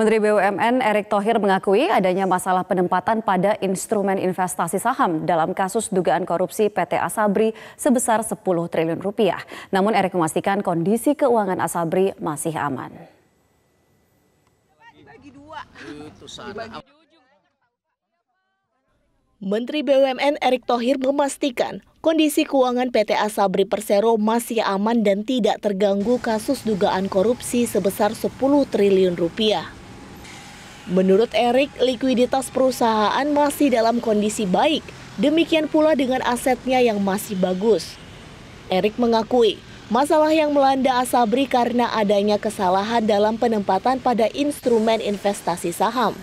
Menteri BUMN Erick Thohir mengakui adanya masalah penempatan pada instrumen investasi saham dalam kasus dugaan korupsi PT Asabri sebesar 10 triliun rupiah. Namun Erick memastikan kondisi keuangan Asabri masih aman. Menteri BUMN Erick Thohir memastikan kondisi keuangan PT Asabri Persero masih aman dan tidak terganggu kasus dugaan korupsi sebesar 10 triliun rupiah. Menurut Erik, likuiditas perusahaan masih dalam kondisi baik, demikian pula dengan asetnya yang masih bagus. Erik mengakui, masalah yang melanda Asabri karena adanya kesalahan dalam penempatan pada instrumen investasi saham.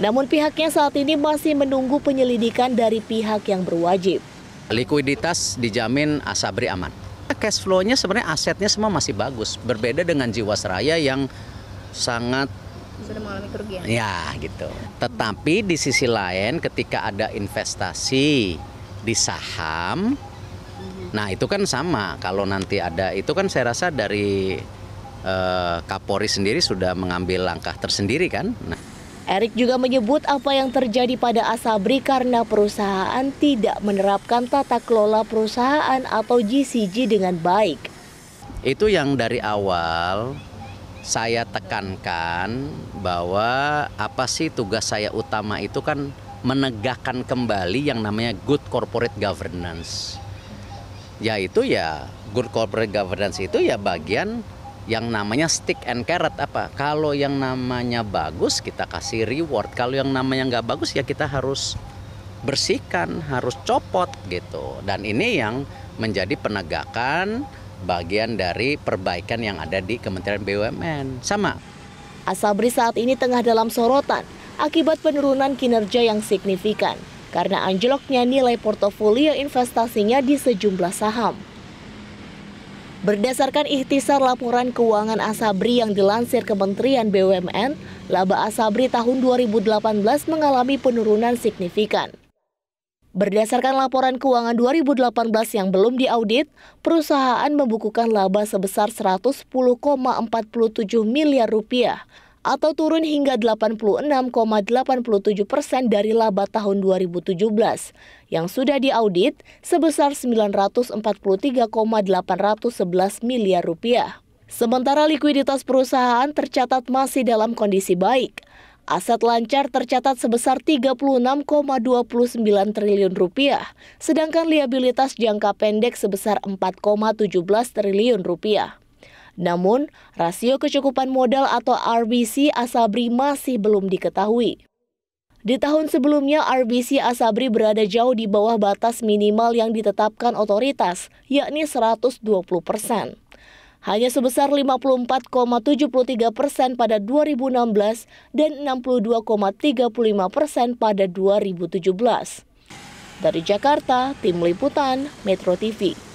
Namun pihaknya saat ini masih menunggu penyelidikan dari pihak yang berwajib. Likuiditas dijamin Asabri aman. Cash flow-nya sebenarnya asetnya semua masih bagus, berbeda dengan Jiwasraya yang sangat sudah mengalami kerugian. Ya, gitu. Tetapi di sisi lain ketika ada investasi di saham mhm. Nah, itu kan sama. Kalau nanti ada itu kan saya rasa dari eh, Kapolri sendiri sudah mengambil langkah tersendiri kan. Nah. Erik juga menyebut apa yang terjadi pada Asabri karena perusahaan tidak menerapkan tata kelola perusahaan atau GCG dengan baik. Itu yang dari awal saya tekankan bahwa apa sih tugas saya utama itu kan menegakkan kembali yang namanya good corporate governance. Yaitu ya good corporate governance itu ya bagian yang namanya stick and carrot apa. Kalau yang namanya bagus kita kasih reward, kalau yang namanya nggak bagus ya kita harus bersihkan, harus copot gitu. Dan ini yang menjadi penegakan bagian dari perbaikan yang ada di Kementerian BUMN. Sama. Asabri saat ini tengah dalam sorotan akibat penurunan kinerja yang signifikan karena anjloknya nilai portofolio investasinya di sejumlah saham. Berdasarkan ikhtisar laporan keuangan Asabri yang dilansir Kementerian BUMN, laba Asabri tahun 2018 mengalami penurunan signifikan. Berdasarkan laporan keuangan 2018 yang belum diaudit, perusahaan membukukan laba sebesar 110,47 miliar rupiah atau turun hingga 86,87 persen dari laba tahun 2017 yang sudah diaudit sebesar 943,811 miliar rupiah. Sementara likuiditas perusahaan tercatat masih dalam kondisi baik. Aset lancar tercatat sebesar 36,29 triliun rupiah, sedangkan liabilitas jangka pendek sebesar 4,17 triliun rupiah. Namun, rasio kecukupan modal atau RBC Asabri masih belum diketahui. Di tahun sebelumnya, RBC Asabri berada jauh di bawah batas minimal yang ditetapkan otoritas, yakni 120 persen hanya sebesar 54,73 persen pada 2016 dan 62,35 persen pada 2017. Dari Jakarta, Tim Liputan, Metro TV.